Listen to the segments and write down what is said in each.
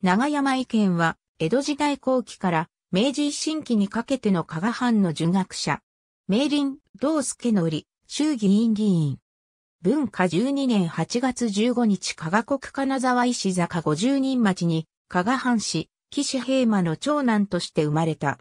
長山意見は、江戸時代後期から明治維新期にかけての加賀藩の儒学者。明林、道助則、衆議院議員。文化12年8月15日加賀国金沢石坂50人町に、加賀藩士、岸平馬の長男として生まれた。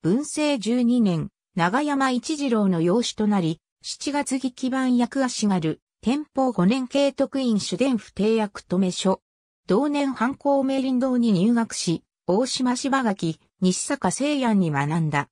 文政12年、長山一次郎の養子となり、7月劇版役足軽、天保5年慶徳院主伝府定役止め書、同年犯校名林堂に入学し、大島芝垣、西坂聖安に学んだ。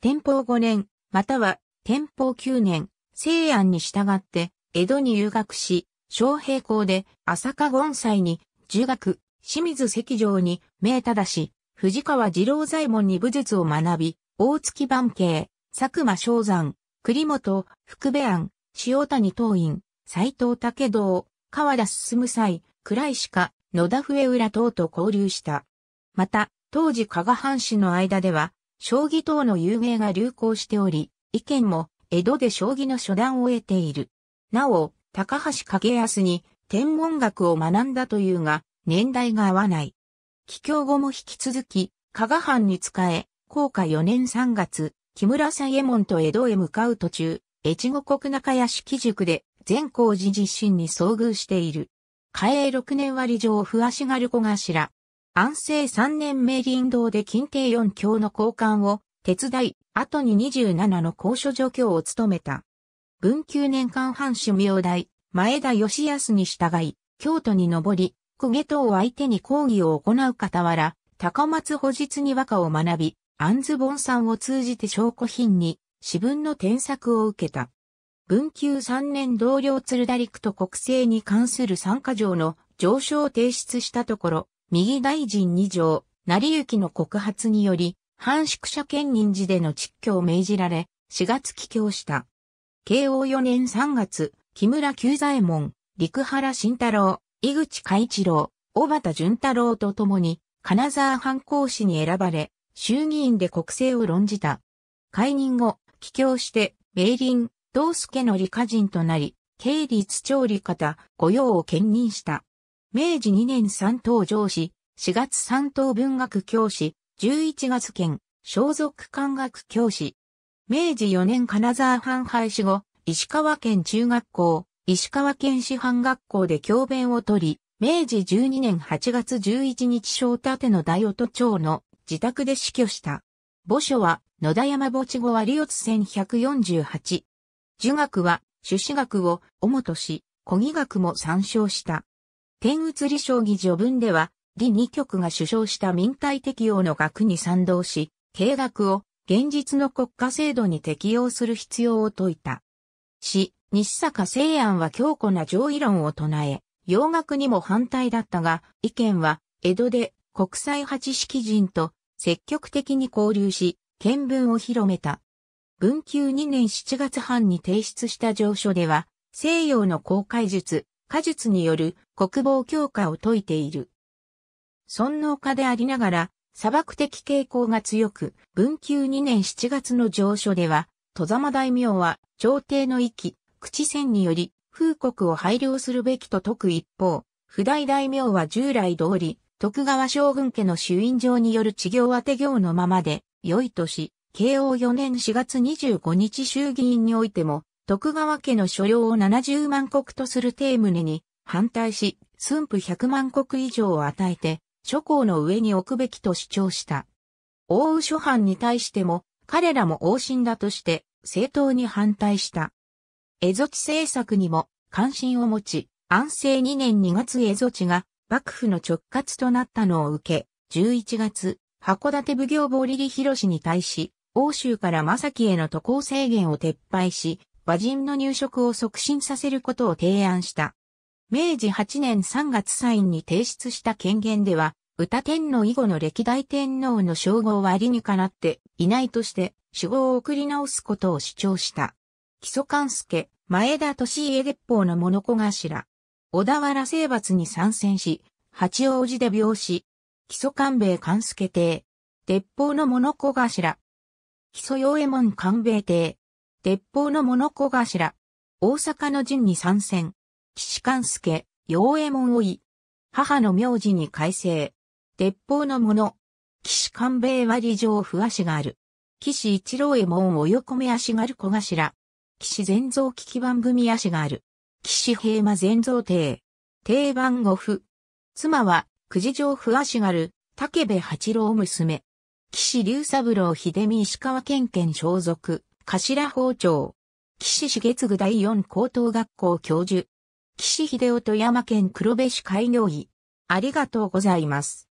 天保五年、または天保九年、聖安に従って、江戸に留学し、昌平校で浅香権斎に、儒学、清水石城に、明忠し、藤川二郎左衛門に武術を学び、大月番慶、佐久間昌山、栗本、福部庵、塩谷東院、斎藤武道、川田進む際、倉石家、野田笛浦等と交流した。また、当時加賀藩士の間では、将棋等の遊名が流行しており、意見も江戸で将棋の初段を得ている。なお、高橋景康に天文学を学んだというが、年代が合わない。帰郷後も引き続き、加賀藩に仕え、高下4年3月、木村左衛門と江戸へ向かう途中、越後国中屋敷塾で善光寺自身に遭遇している。嘉永6年割上不足軽子頭。安政3年明林堂で近帝四教の交換を手伝い、後に27の高所助教を務めた。文久年間藩主名代、前田義康に従い、京都に上り、公家等を相手に抗議を行う傍ら、高松保実に和歌を学び、安ズ盆山さんを通じて証拠品に、私文の添削を受けた。文久3年同僚鶴田陸と国政に関する参加条の上書を提出したところ、右大臣二条、成行の告発により、藩宿舎兼任時での蟄居を命じられ、4月帰郷した。慶応4年3月、木村久左衛門、陸原慎太郎、井口海一郎、小畑淳太郎と共に、金沢藩公使に選ばれ、衆議院で国政を論じた。解任後、帰郷して、明林、道助の理科人となり、経理津調理方、御用を兼任した。明治2年3等上司、4月3等文学教師、11月兼、装束官学教師。明治4年金沢藩廃止後、石川県中学校、石川県師範学校で教鞭を取り、明治12年8月11日小盾の大音町の自宅で死去した。墓所は野田山墓地後は利津1148、儒学は、朱子学を、主とし、古義学も参照した。天移り将棋序文では、李二局が主張した民体適用の学に賛同し、経学を現実の国家制度に適用する必要を説いた。し、西坂西安は強固な上位論を唱え、洋学にも反対だったが、意見は、江戸で国際八式人と積極的に交流し、見聞を広めた。文久2年7月半に提出した上書では、西洋の公開術、果術による国防強化を説いている。尊能家でありながら、砂漠的傾向が強く、文久2年7月の上書では、戸様大名は、朝廷の域、口線により、風国を配慮するべきと説く一方、不代大名は従来通り、徳川将軍家の主因状による治療当て行のままで、良いとし、慶応4年4月25日衆議院においても、徳川家の所領を70万国とする定旨に反対し、寸布100万国以上を与えて、諸侯の上に置くべきと主張した。王宇諸藩に対しても、彼らも王診だとして、正当に反対した。蝦夷地政策にも関心を持ち、安政2年2月蝦夷地が幕府の直轄となったのを受け、11月、函館奉行坊リリ広氏に対し、欧州から正木への渡航制限を撤廃し、和人の入植を促進させることを提案した。明治8年3月サインに提出した権限では、歌天皇以後の歴代天皇の称号は理にかなっていないとして、守護を送り直すことを主張した。木曽勘助、前田利家鉄砲の物子頭。小田原征伐に参戦し、八王子で病死。木曽官兵衛勘助邸。鉄砲の物子頭。木曽用右衛門官兵衛邸。鉄砲の物小頭。大阪の陣に参戦。岸官助、用右衛門追い。母の名字に改正。鉄砲の物。岸官兵衛割上不足がある。岸一郎右衛門を横目足がる小頭。岸全蔵危機番組足がある。岸平馬全蔵邸。定番五夫。妻は、九時上不足がる、竹部八郎娘。岸龍三郎秀美石川県県所属、頭包丁。岸重次第四高等学校教授。岸秀夫富山県黒部市開業医。ありがとうございます。